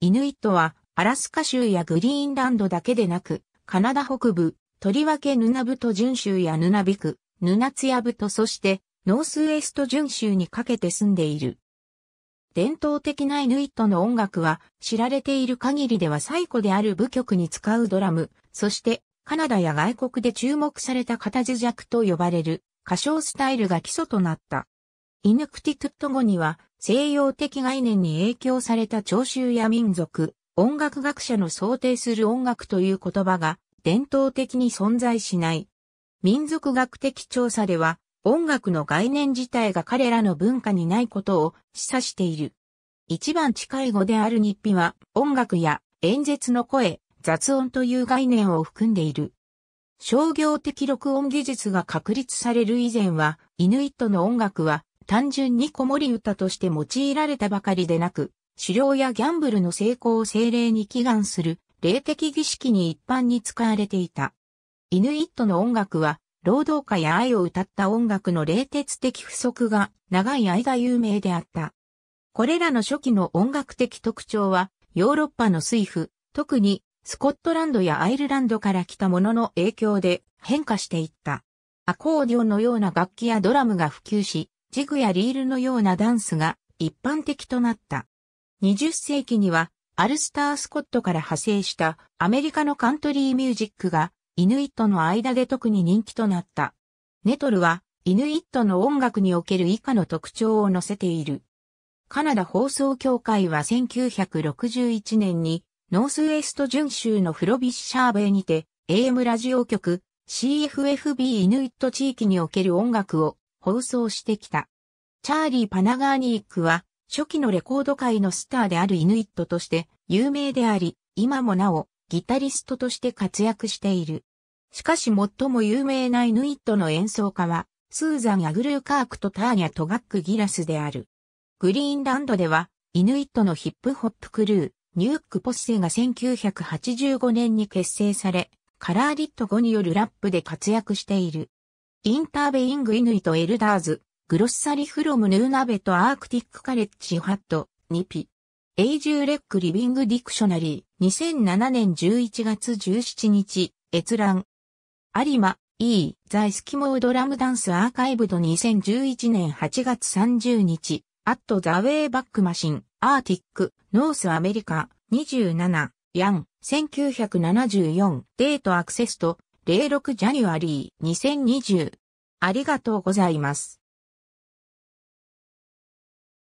イヌイットは、アラスカ州やグリーンランドだけでなく、カナダ北部、とりわけヌナブト準州やヌナビク、ヌナツヤブトそして、ノースウエスト準州にかけて住んでいる。伝統的なイヌイットの音楽は、知られている限りでは最古である部曲に使うドラム、そして、カナダや外国で注目された片字弱と呼ばれる、歌唱スタイルが基礎となった。イヌクティトゥット語には西洋的概念に影響された聴衆や民族、音楽学者の想定する音楽という言葉が伝統的に存在しない。民族学的調査では音楽の概念自体が彼らの文化にないことを示唆している。一番近い語である日比は音楽や演説の声、雑音という概念を含んでいる。商業的録音技術が確立される以前は、イヌイットの音楽は単純に子守歌として用いられたばかりでなく、狩猟やギャンブルの成功を精霊に祈願する霊的儀式に一般に使われていた。イヌイットの音楽は、労働家や愛を歌った音楽の冷徹的不足が長い間有名であった。これらの初期の音楽的特徴は、ヨーロッパの水夫、特にスコットランドやアイルランドから来たものの影響で変化していった。アコーディオンのような楽器やドラムが普及し、ジグやリールのようなダンスが一般的となった。20世紀にはアルスター・スコットから派生したアメリカのカントリーミュージックがイヌイットの間で特に人気となった。ネトルはイヌイットの音楽における以下の特徴を載せている。カナダ放送協会は1961年にノースウェスト準州のフロビッシャーベイにて AM ラジオ局 CFFB イヌイット地域における音楽を放送してきた。チャーリー・パナガーニックは、初期のレコード界のスターであるイヌイットとして有名であり、今もなお、ギタリストとして活躍している。しかし最も有名なイヌイットの演奏家は、スーザン・アグルーカークとターニャ・トガック・ギラスである。グリーンランドでは、イヌイットのヒップホップクルー、ニューク・ポッセが1985年に結成され、カラーリット後によるラップで活躍している。インターベイングイヌイトエルダーズ、グロッサリフロムヌーナベトアークティックカレッジハット、ニピ。エイジューレックリビングディクショナリー、2007年11月17日、閲覧。アマ、イ E、ザイスキモードラムダンスアーカイブド2011年8月30日、アットザウェイバックマシン、アーティック、ノースアメリカ、27、ヤン、1974、デートアクセスと、06ジャニュアリー2020。ありがとうございます。